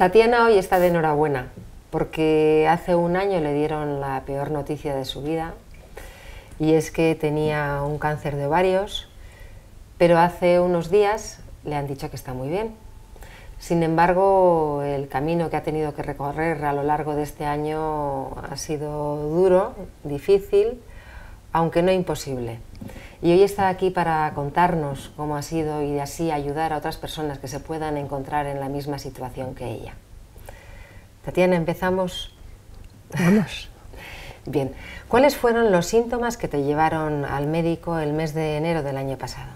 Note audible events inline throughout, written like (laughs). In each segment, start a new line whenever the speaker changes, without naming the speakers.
Tatiana hoy está de enhorabuena porque hace un año le dieron la peor noticia de su vida y es que tenía un cáncer de ovarios, pero hace unos días le han dicho que está muy bien. Sin embargo, el camino que ha tenido que recorrer a lo largo de este año ha sido duro, difícil, aunque no imposible. Y hoy está aquí para contarnos cómo ha sido y así ayudar a otras personas que se puedan encontrar en la misma situación que ella. Tatiana, empezamos. Vamos. (laughs) Bien, ¿cuáles fueron los síntomas que te llevaron al médico el mes de enero del año pasado?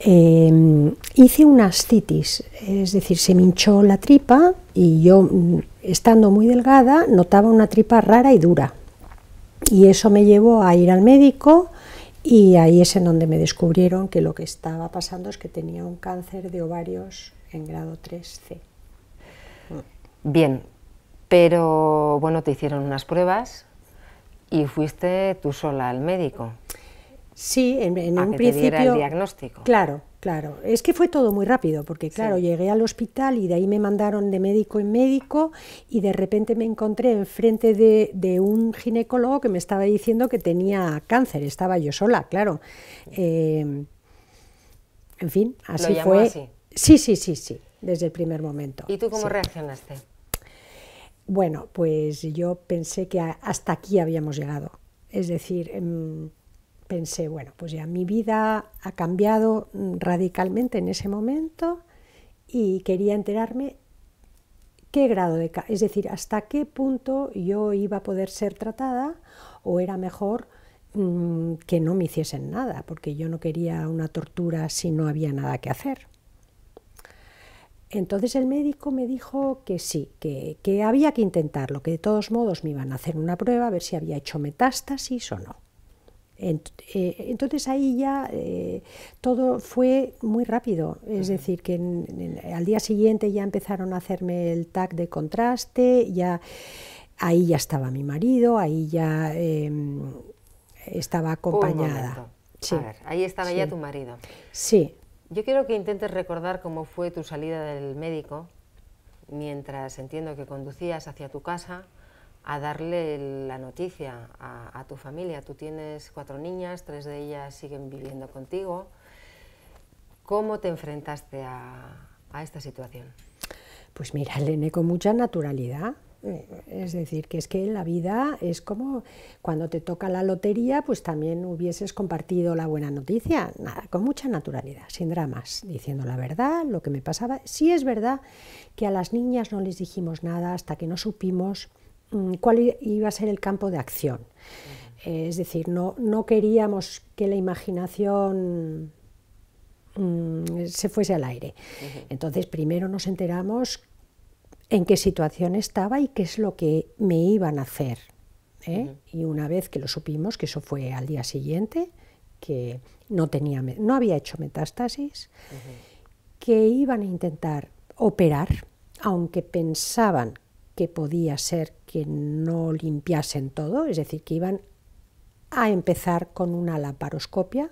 Em, hice una ascitis, es decir, se me hinchó la tripa y yo, mm, estando muy delgada, notaba una tripa rara y dura. Y eso me llevó a ir al médico y ahí es en donde me descubrieron que lo que estaba pasando es que tenía un cáncer de ovarios en grado 3C.
Bien, pero bueno, te hicieron unas
pruebas
y fuiste tú sola al médico. Sí, en, un principio. el diagnóstico.
Claro, Claro, es que fue todo muy rápido, porque claro, llegué al hospital y de ahí me mandaron de médico en médico y de repente me encontré enfrente de, de un ginecólogo que me estaba diciendo que tenía cáncer, estaba yo sola, claro. Em, en fin, así fue. Sí, sí, sí, sí, desde el primer momento. ¿Y tú cómo
reaccionaste?
Bueno, pues yo pensé que hasta aquí habíamos llegado. Es decir, em, pensé, bueno, pues ya mi vida ha cambiado mm, radicalmente en ese momento y quería enterarme qué grado de, es decir, hasta qué punto yo iba a poder ser tratada o era mejor mm, que no me hiciesen nada, porque yo no quería una tortura si no había nada que hacer. Entonces el médico me dijo que sí, que, que había que intentarlo, que de todos modos me iban a hacer una prueba a ver si había hecho metástasis o no. Eh, entonces ahí ya eh, todo fue muy rápido, es decir, que al día siguiente ya empezaron a hacerme el tag de contraste, ya ahí ya estaba mi marido, ahí ya em, estaba acompañada. Sí. ahí
estaba ya tu marido. Sí. Yo quiero que intentes recordar cómo fue tu salida del médico mientras entiendo que conducías hacia tu casa a darle la noticia a, tu familia. Tú tienes cuatro niñas, tres de ellas siguen viviendo contigo. ¿Cómo te enfrentaste a, esta situación?
Pues mira, Lene, con mucha naturalidad. Eh, es decir, que es que en la vida es como cuando te toca la lotería, pues también hubieses compartido la buena noticia, nada, con mucha naturalidad, sin dramas, diciendo la verdad, lo que me pasaba. Sí es verdad que a las niñas no les dijimos nada hasta que no supimos Mm, cuál iba a ser el campo de acción. Es decir, no, no queríamos que la imaginación mm, se fuese al aire. Entonces, primero nos enteramos en qué situación estaba y qué es lo que me iban a hacer. ¿eh? Y una vez que lo supimos, que eso fue al día siguiente, que no, tenía, no había hecho metástasis, que iban a intentar operar, aunque pensaban que podía ser que no limpiasen todo, es decir, que iban a empezar con una laparoscopia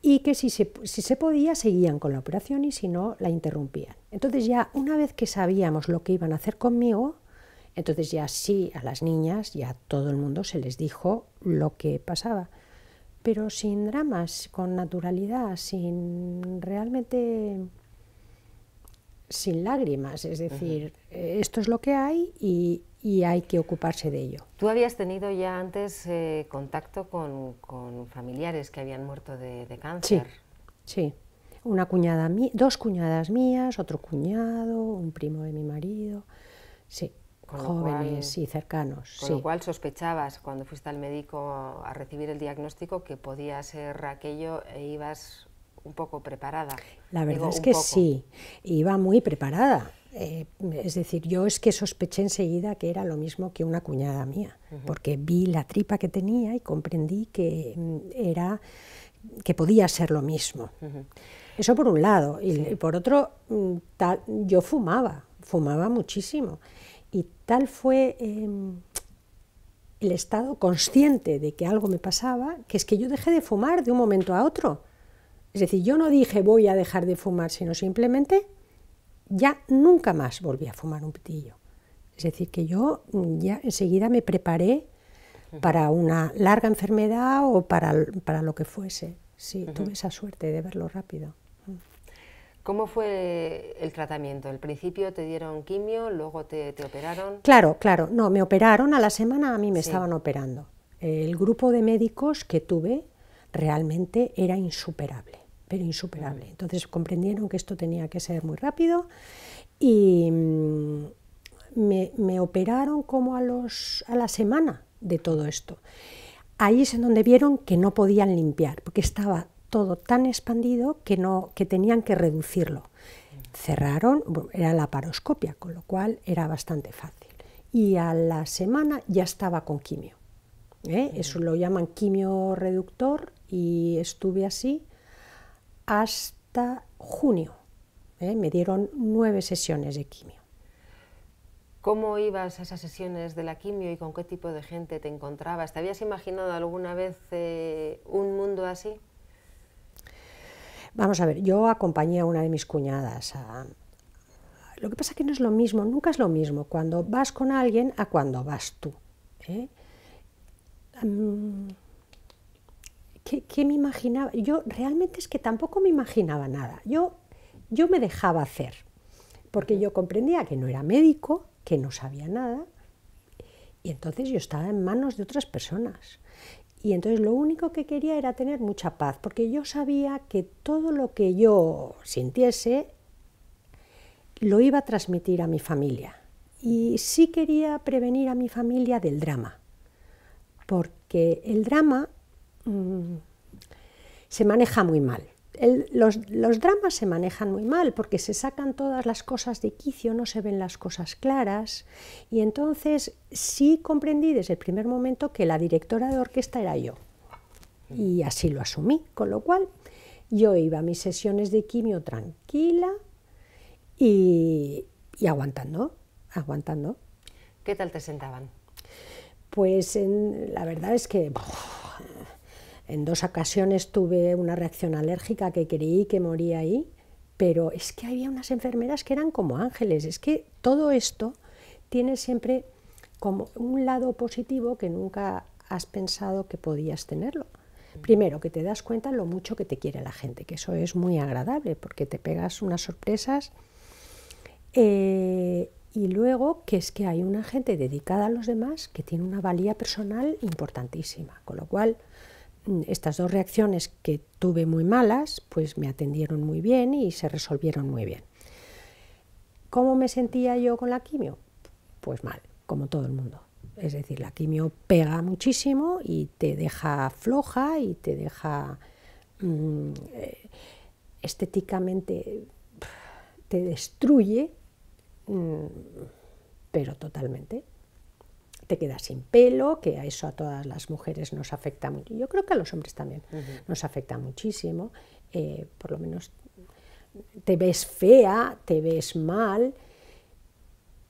y que si se, si se podía seguían con la operación y si no la interrumpían. Entonces ya una vez que sabíamos lo que iban a hacer conmigo, entonces ya sí a las niñas y a todo el mundo se les dijo lo que pasaba, pero sin dramas, con naturalidad, sin realmente sin lágrimas, es decir, eh, esto es lo que hay y, hay que ocuparse de ello.
¿Tú habías tenido ya antes eh, contacto con, familiares que habían muerto de, cáncer?
Sí, sí, Una cuñada dos cuñadas mías, otro cuñado, un primo de mi marido, sí, jóvenes y cercanos. Con sí. lo
cual sospechabas cuando fuiste al médico a recibir el diagnóstico que podía ser aquello e ibas un poco preparada. La verdad es que sí,
iba muy preparada. Eh, es decir, yo es que sospeché enseguida que era lo mismo que una cuñada mía, porque vi la tripa que tenía y comprendí que mm, era que podía ser lo mismo. Eso por un lado. Y, por otro, mm, tal, yo fumaba, fumaba muchísimo. Y tal fue em, el estado consciente de que algo me pasaba, que es que yo dejé de fumar de un momento a otro. Es decir, yo no dije voy a dejar de fumar, sino simplemente ya nunca más volví a fumar un pitillo. Es decir, que yo ya enseguida me preparé para una larga enfermedad o para, para lo que fuese. Sí, tuve esa suerte de verlo rápido. Mm.
¿Cómo fue el tratamiento? ¿Al principio te dieron quimio, luego te, operaron?
Claro, claro. No, me operaron. A la semana a mí me estaban operando. El grupo de médicos que tuve realmente era insuperable, pero insuperable. Entonces comprendieron que esto tenía que ser muy rápido y mm, me, operaron como a, los, a la semana de todo esto. Ahí es en donde vieron que no podían limpiar, porque estaba todo tan expandido que, no, que tenían que reducirlo. Cerraron, era la paroscopia, con lo cual era bastante fácil. Y a la semana ya estaba con quimio. ¿eh? Eso lo llaman quimio reductor y estuve así hasta junio. ¿eh? Me dieron nueve sesiones de quimio.
¿Cómo ibas a esas sesiones de la quimio y con qué tipo de gente te encontrabas? ¿Te habías imaginado alguna vez eh, un mundo así?
Vamos a ver, yo acompañé a una de mis cuñadas lo que pasa es que no es lo mismo, nunca es lo mismo cuando vas con alguien a cuando vas tú. Mm, que ¿qué, me imaginaba? Yo realmente es que tampoco me imaginaba nada. Yo, yo me dejaba hacer, porque yo comprendía que no era médico, que no sabía nada, y entonces yo estaba en manos de otras personas. Y entonces lo único que quería era tener mucha paz, porque yo sabía que todo lo que yo sintiese lo iba a transmitir a mi familia. Y sí quería prevenir a mi familia del drama, porque el drama mm, se maneja muy mal. los, dramas se manejan muy mal porque se sacan todas las cosas de quicio, no se ven las cosas claras y entonces sí comprendí desde el primer momento que la directora de orquesta era yo y así lo asumí, con lo cual yo iba a mis sesiones de quimio tranquila y, y aguantando, aguantando.
¿Qué tal te sentaban?
Pues la verdad es que en dos ocasiones tuve una reacción alérgica que creí que moría ahí, pero es que había unas enfermeras que eran como ángeles. Es que todo esto tiene siempre como un lado positivo que nunca has pensado que podías tenerlo. Primero, que te das cuenta lo mucho que te quiere la gente, que eso es muy agradable, porque te pegas unas sorpresas. Eh, y luego que es que hay una gente dedicada a los demás que tiene una valía personal importantísima, con lo cual mm, estas dos reacciones que tuve muy malas, pues me atendieron muy bien y se resolvieron muy bien. ¿Cómo me sentía yo con la quimio? Pues mal, como todo el mundo. Es decir, la quimio pega muchísimo y te deja floja y te deja mm, eh, estéticamente, te destruye Mm, pero totalmente. Te quedas sin pelo, que a eso a todas las mujeres nos afecta mucho. Yo creo que a los hombres también nos afecta muchísimo. Eh, por lo menos te ves fea, te ves mal,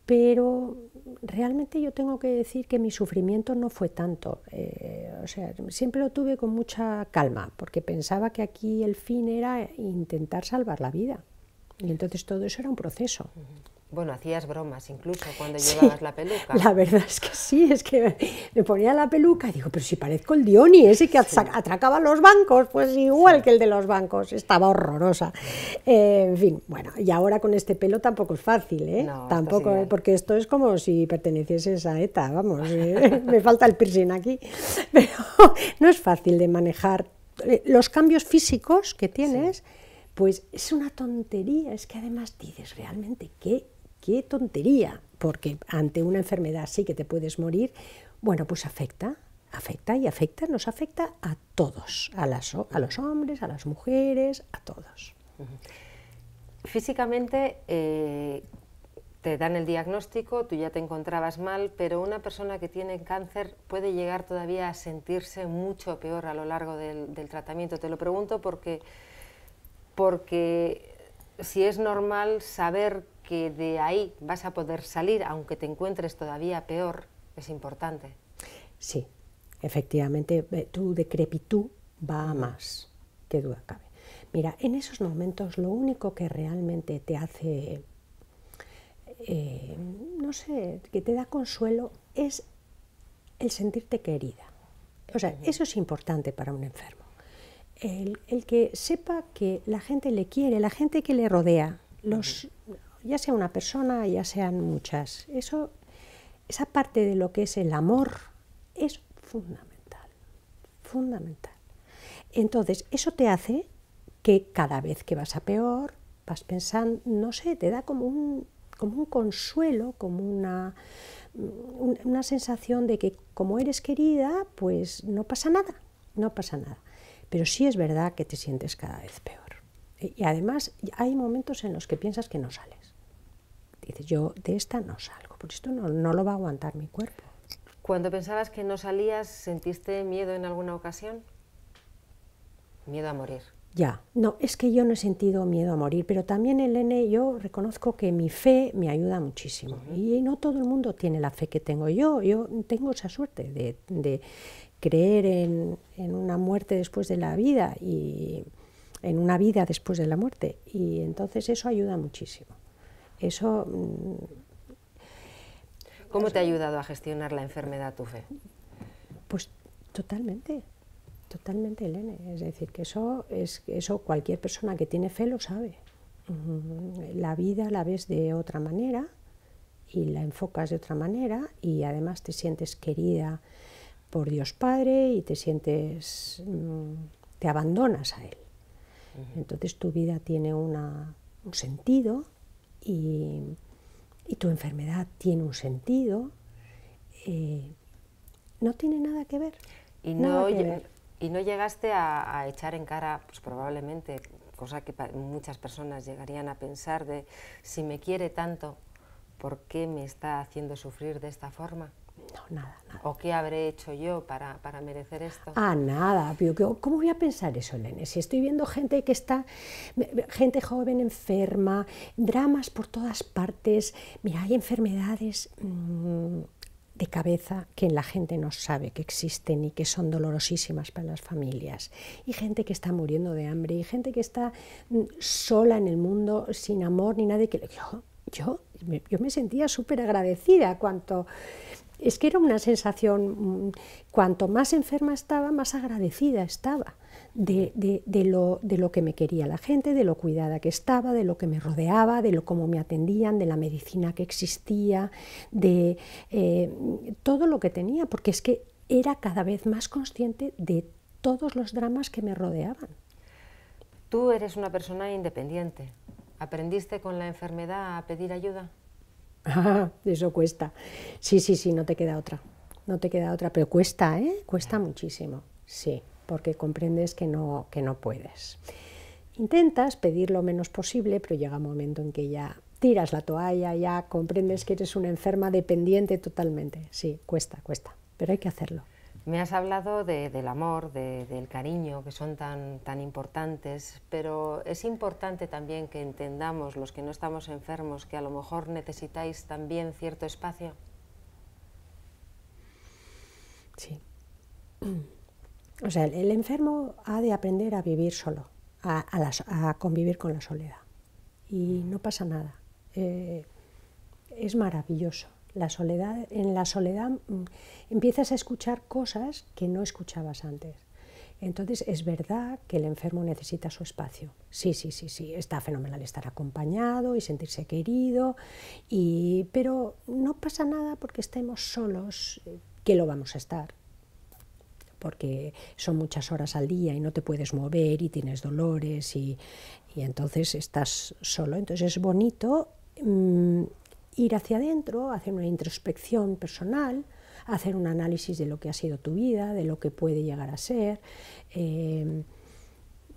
pero realmente yo tengo que decir que mi sufrimiento no fue tanto. Eh, o sea, siempre lo tuve con mucha calma, porque pensaba que aquí el fin era intentar salvar la vida. Y entonces todo eso era un proceso.
Bueno, hacías bromas incluso cuando llevabas la peluca. La verdad
es que sí, es que me ponía la peluca y digo, pero si parezco el Dioni, ese que atracaba los bancos, pues igual que el de los bancos, estaba horrorosa. Eh, en fin, bueno, y ahora con este pelo tampoco es fácil, ¿eh? tampoco, porque esto es como si pertenecieses a ETA, vamos, eh, (laughs) me falta el piercing aquí, (laughs) pero no es fácil de manejar eh, los cambios físicos que tienes. Pues es una tontería, es que además dices realmente qué qué tontería, porque ante una enfermedad sí que te puedes morir, bueno, pues afecta, afecta y afecta, nos afecta a todos, a, las, a los hombres, a las mujeres, a todos. Físicamente
eh, te dan el diagnóstico, tú ya te encontrabas mal, pero una persona que tiene cáncer puede llegar todavía a sentirse mucho peor a lo largo del, tratamiento. Te lo pregunto porque, porque si es normal saber que de ahí vas a poder salir, aunque te encuentres todavía peor, es importante.
Sí, efectivamente, tu decrepitud va a más, que duda cabe. Mira, en esos momentos lo único que realmente te hace, eh, no sé, que te da consuelo es el sentirte querida. O sea, eso es importante para un enfermo. El, el que sepa que la gente le quiere, la gente que le rodea, los, ya sea una persona, ya sean muchas. Eso, esa parte de lo que es el amor es fundamental, fundamental. Entonces, eso te hace que cada vez que vas a peor, vas pensando, no sé, te da como un, como un consuelo, como una, una sensación de que como eres querida, pues no pasa nada, no pasa nada. Pero sí es verdad que te sientes cada vez peor. Y además hay momentos en los que piensas que no sales. Dices, yo de esta no salgo, porque esto no, no lo va a aguantar mi cuerpo. Cuando
pensabas que no salías, ¿sentiste miedo en alguna ocasión? Miedo a morir.
Ya, no, es que yo no he sentido miedo a morir, pero también el N yo reconozco que mi fe me ayuda muchísimo y no todo el mundo tiene la fe que tengo yo, yo tengo esa suerte de, de creer en, en, una muerte después de la vida y, en una vida después de la muerte. Y entonces eso ayuda muchísimo. Eso. Mm,
¿Cómo te ha ayudado a gestionar la enfermedad tu fe?
Pues totalmente, totalmente, Elene. Es decir, que eso, es, eso cualquier persona que tiene fe lo sabe. La vida la ves de otra manera y la enfocas de otra manera y además te sientes querida por Dios Padre y te sientes, mm, te abandonas a Él. Entonces tu vida tiene una, un sentido y, tu enfermedad tiene un sentido. Eh, no tiene nada que ver. Y no,
Y no llegaste a, echar en cara, pues probablemente, cosa que muchas personas llegarían a pensar de si me quiere tanto, ¿por qué me está haciendo sufrir de esta forma? No, nada, nada. ¿O qué habré hecho yo para, merecer esto? Ah,
nada, ¿cómo voy a pensar eso, Lene? Si estoy viendo gente que está, gente joven enferma, dramas por todas partes, mira, hay enfermedades... Mm, de cabeza que la gente no sabe que existen y que son dolorosísimas para las familias. Y gente que está muriendo de hambre y gente que está mm, sola en el mundo, sin amor ni nadie que... Yo, yo, yo me sentía súper agradecida cuanto es que era una sensación, mm, cuanto más enferma estaba, más agradecida estaba de, de, lo, de, lo, que me quería la gente, de lo cuidada que estaba, de lo que me rodeaba, de lo cómo me atendían, de la medicina que existía, de eh, todo lo que tenía, porque es que era cada vez más consciente de todos los dramas que me rodeaban.
Tú eres una persona independiente. ¿Aprendiste con la enfermedad a pedir ayuda?
(laughs) Eso cuesta. Sí, sí, sí, no te queda otra. No te queda otra, pero cuesta, ¿eh? Cuesta muchísimo. Sí, porque comprendes que no, que no puedes. Intentas pedir lo menos posible, pero llega un momento en que ya tiras la toalla, ya comprendes que eres una enferma dependiente totalmente. Sí, cuesta, cuesta, pero hay que hacerlo.
Me has hablado del amor, del cariño, que son tan, tan importantes, pero es importante también que entendamos, los que no estamos enfermos, que a lo mejor necesitáis también cierto espacio.
Sí. (clears throat) O sea, el, enfermo ha de aprender a vivir solo, a, convivir con la soledad. Y no pasa nada. Eh, es maravilloso la soledad, en la soledad mm, empiezas a escuchar cosas que no escuchabas antes. Entonces, es verdad que el enfermo necesita su espacio. Sí, sí, sí, sí, está fenomenal estar acompañado y sentirse querido, y, pero no pasa nada porque estemos solos, eh, que lo vamos a estar, porque son muchas horas al día y no te puedes mover y tienes dolores y, entonces estás solo. Entonces es bonito mm, ir hacia adentro, hacer una introspección personal, hacer un análisis de lo que ha sido tu vida, de lo que puede llegar a ser. Em,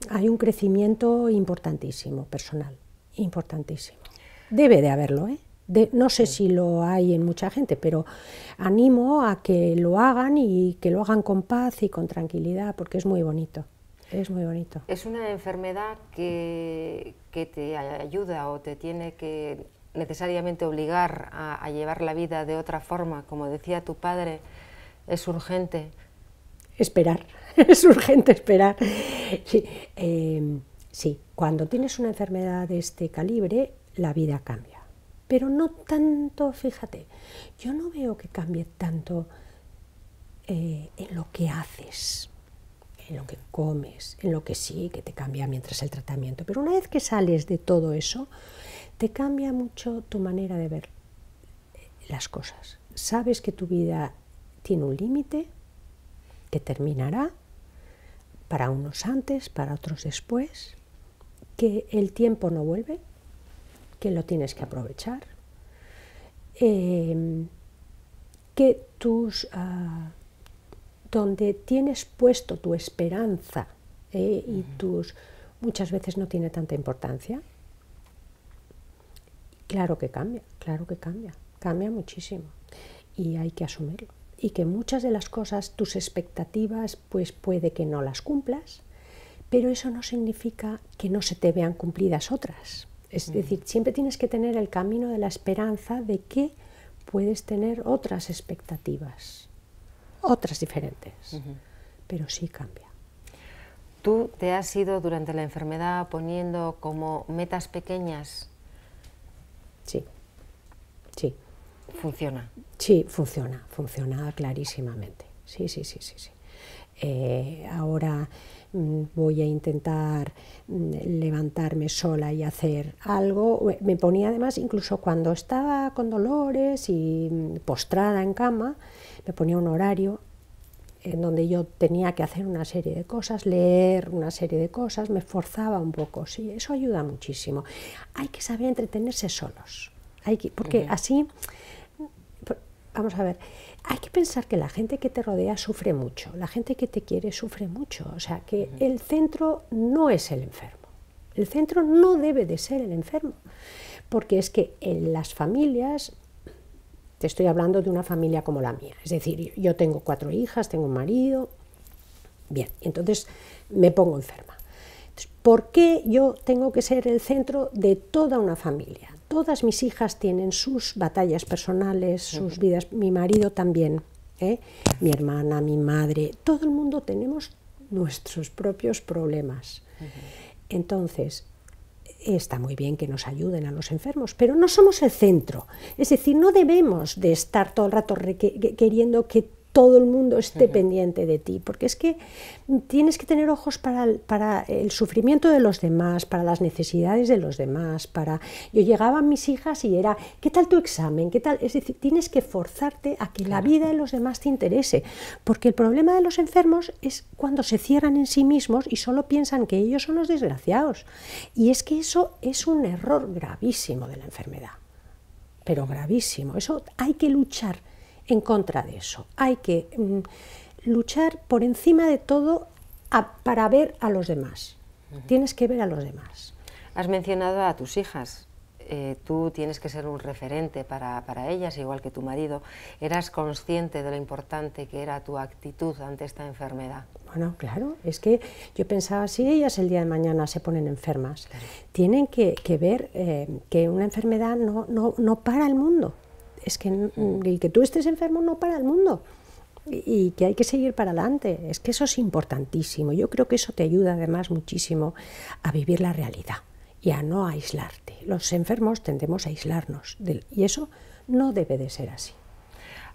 hay un crecimiento importantísimo, personal, importantísimo. Debe de haberlo, ¿eh? no sé si lo hay en mucha gente, pero animo a que lo hagan y que lo hagan con paz y con tranquilidad, porque es muy bonito. Es muy bonito.
Es una enfermedad que, que te ayuda o te tiene que necesariamente obligar a, llevar la vida de otra forma, como decía tu padre,
es urgente. Esperar, (laughs) es urgente esperar. Em, sí, cuando tienes una enfermedad de este calibre, la vida cambia. Pero no tanto, fíjate, yo no veo que cambie tanto eh, en lo que haces en lo que comes, en lo que sí, que te cambia mientras el tratamiento. Pero una vez que sales de todo eso, te cambia mucho tu manera de ver las cosas. Sabes que tu vida tiene un límite, que terminará, para unos antes, para otros después, que el tiempo no vuelve, que lo tienes que aprovechar, em, que tus... Ah, donde tienes puesto tu esperanza ¿eh? y tus muchas veces no tiene tanta importancia. Claro que cambia, claro que cambia, cambia muchísimo y hay que asumirlo. Y que muchas de las cosas, tus expectativas, pues puede que no las cumplas, pero eso no significa que no se te vean cumplidas otras. Es mm. decir, siempre tienes que tener el camino de la esperanza de que puedes tener otras expectativas otras diferentes, pero sí cambia.
¿Tú te has ido durante la enfermedad poniendo como metas pequeñas?
Sí, sí. ¿Funciona? Sí, funciona, funciona clarísimamente. Sí, sí, sí, sí, sí. Eh, ahora mm, voy a intentar mm, levantarme sola y hacer algo. Me ponía además, incluso cuando estaba con dolores y mm, postrada en cama, me ponía un horario en donde yo tenía que hacer una serie de cosas, leer una serie de cosas, me esforzaba un poco, sí, eso ayuda muchísimo. Hay que saber entretenerse solos, hay que, porque así vamos a ver, hay que pensar que la gente que te rodea sufre mucho, la gente que te quiere sufre mucho, o sea que el centro no es el enfermo, el centro no debe de ser el enfermo, porque es que en las familias, te estoy hablando de una familia como la mía, es decir, yo tengo cuatro hijas, tengo un marido, bien, entonces me pongo enferma. ¿Por qué yo tengo que ser el centro de toda una familia? todas mis hijas tienen sus batallas personales, sus vidas, mi marido también, ¿eh? mi hermana, mi madre, todo el mundo tenemos nuestros propios problemas. Entonces, está muy bien que nos ayuden a los enfermos, pero no somos el centro. Es decir, no debemos de estar todo el rato queriendo que todo el mundo esté pendiente de ti, porque es que tienes que tener ojos para el, sufrimiento de los demás, para las necesidades de los demás, para yo llegaba a mis hijas y era, ¿qué tal tu examen? ¿Qué tal? Es decir, tienes que forzarte a que la vida de los demás te interese, porque el problema de los enfermos es cuando se cierran en sí mismos y solo piensan que ellos son los desgraciados. Y es que eso es un error gravísimo de la enfermedad, pero gravísimo. Eso hay que luchar en contra de eso. Hay que mm, luchar por encima de todo para ver a los demás. Tienes que ver a los demás.
Has mencionado a tus hijas. Eh, tú tienes que ser un referente para, ellas, igual que tu marido. ¿Eras consciente de lo importante que era tu actitud ante esta enfermedad?
Bueno, claro, es que yo pensaba, si ellas el día de mañana se ponen enfermas, tienen que, ver eh, que una enfermedad no, no, no para el mundo es que, el que tú estés enfermo no para el mundo y que hay que seguir para adelante. Es que eso es importantísimo. Yo creo que eso te ayuda además muchísimo a vivir la realidad y a no aislarte. Los enfermos tendemos a aislarnos y eso no debe de ser así.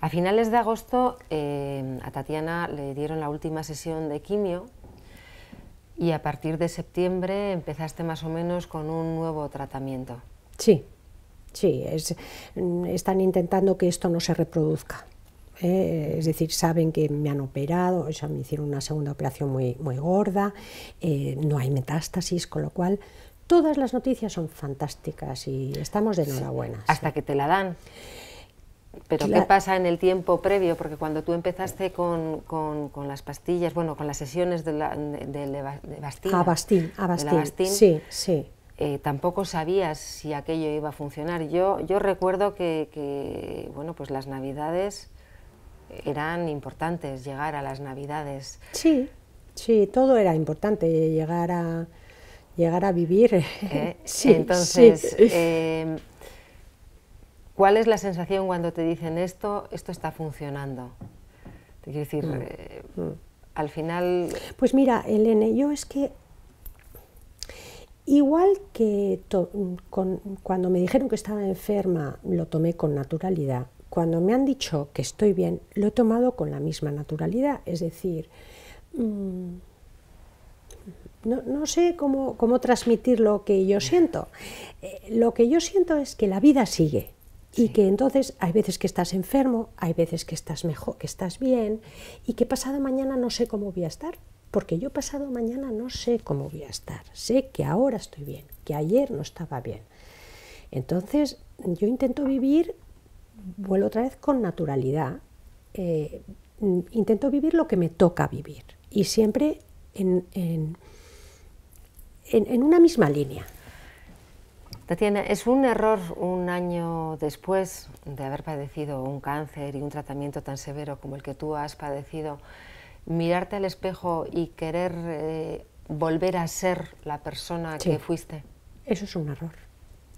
A finales de agosto eh, a Tatiana le dieron la última sesión de quimio
y a partir de
septiembre empezaste más o menos con un nuevo tratamiento.
Sí. Sí, es, mm, están intentando que esto no se reproduzca. ¿eh? es decir, saben que me han operado, me hicieron una segunda operación muy, muy gorda, eh, no hay metástasis, con lo cual todas las noticias son fantásticas y estamos de enhorabuena. hasta que te la dan. Pero ¿qué
pasa en el tiempo previo? Porque cuando tú empezaste con, con, las pastillas, bueno, con las sesiones de, la, de, a a
sí, sí.
Eh, tampoco sabías si aquello iba a funcionar. Yo, yo recuerdo que, bueno, pues las navidades eran importantes, llegar a las navidades.
Sí, sí, todo era importante, llegar a, llegar a vivir. ¿Eh? (laughs) sí, entonces,
em, ¿cuál es la sensación cuando te dicen esto, esto está funcionando? Te quiero decir, mm, eh, mm. al final...
Pues mira, Elena, yo es que Igual que cuando me dijeron que estaba enferma, lo tomé con naturalidad. Cuando me han dicho que estoy bien, lo he tomado con la misma naturalidad. Es decir, mm, no, sé cómo, transmitir lo que yo siento. Eh, lo que yo siento es que la vida sigue y que entonces hay veces que estás enfermo, hay veces que estás mejor, que estás bien y que pasado mañana no sé cómo voy a estar, porque yo pasado mañana no sé cómo voy a estar, sé que ahora estoy bien, que ayer no estaba bien. Entonces yo intento vivir, vuelvo otra vez con naturalidad, eh, intento vivir lo que me toca vivir y siempre en, en una misma línea. Tatiana, es un error un
año después de haber padecido un cáncer y un tratamiento tan severo como el que tú has padecido mirarte al espejo y querer eh, volver a ser la persona que
fuiste. Eso es un error.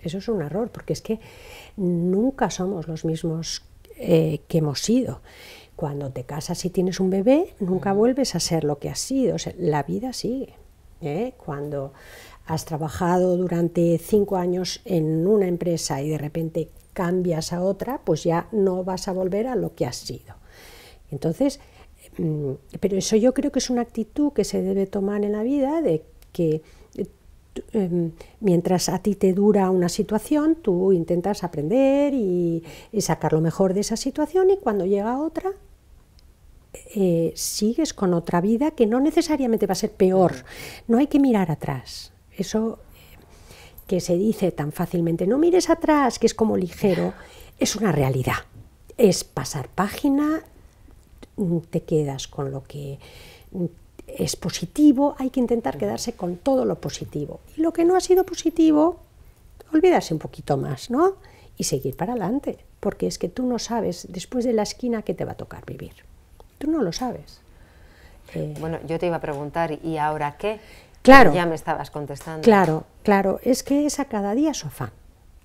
Eso es un error, porque es que nunca somos los mismos eh, que hemos sido. Cuando te casas y tienes un bebé, nunca mm. vuelves a ser lo que has sido. la vida sigue. ¿eh? Cuando has trabajado durante cinco años en una empresa y de repente cambias a otra, pues ya no vas a volver a lo que has sido. Entonces, Mm, pero eso yo creo que es una actitud que se debe tomar en la vida de que eh, em, mientras a ti te dura una situación, tú intentas aprender y, sacar lo mejor de esa situación y cuando llega otra, eh, sigues con otra vida que no necesariamente va a ser peor. No hay que mirar atrás. Eso eh, que se dice tan fácilmente, no mires atrás, que es como ligero, (laughs) es una realidad. Es pasar página te quedas con lo que es positivo, hay que intentar mm. quedarse con todo lo positivo. Y lo que no ha sido positivo, olvidarse un poquito más, ¿no? Y seguir para adelante, porque es que tú no sabes después de la esquina qué te va a tocar vivir. Tú no lo sabes. Eh,
bueno, yo te iba a preguntar, ¿y ahora qué? Claro. Ya me estabas contestando. Claro,
claro. Es que es a cada día su afán.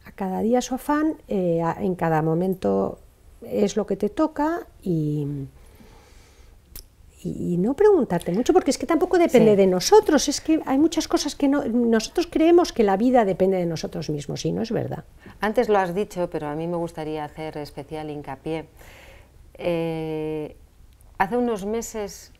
A cada día su afán, eh, en cada momento es lo que te toca y y, no preguntarte mucho, porque es que tampoco depende de nosotros, es que hay muchas cosas que no, nosotros creemos que la vida depende de nosotros mismos y no es verdad.
Antes lo has dicho, pero a mí me gustaría hacer especial hincapié. Eh, hace unos meses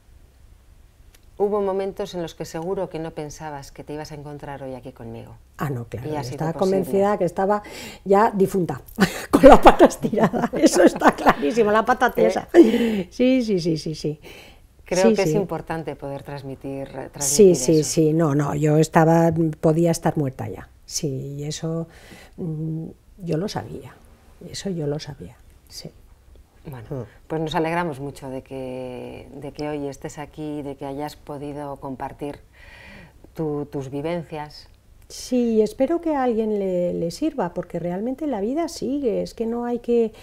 hubo momentos en los que seguro que no pensabas que te ibas a encontrar hoy aquí conmigo.
Ah, no, claro. estaba convencida que estaba ya difunta, (laughs) con las patas tiradas. (laughs) Eso está clarísimo,
la pata tesa.
¿Eh? Sí, sí, sí, sí, sí. Creo que es
importante poder transmitir, Sí, sí,
sí, no, no, yo estaba, podía estar muerta ya, sí, y eso mm, yo lo sabía, eso yo lo sabía, sí. Bueno, hmm.
pues nos alegramos mucho de que, de que hoy estés aquí, de que hayas podido compartir tus vivencias.
Sí, espero que a alguien le, le, sirva, porque realmente la vida sigue, es que no hay que,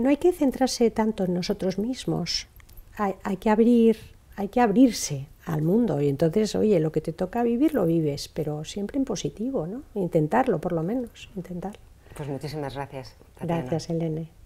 no hay que centrarse tanto en nosotros mismos, hay, que abrir, hay que abrirse al mundo y entonces, oye, lo que te toca vivir lo vives, pero siempre en positivo, ¿no? Intentarlo, por lo menos, intentarlo.
Pues muchísimas gracias. Tatiana. Gracias,
Elene.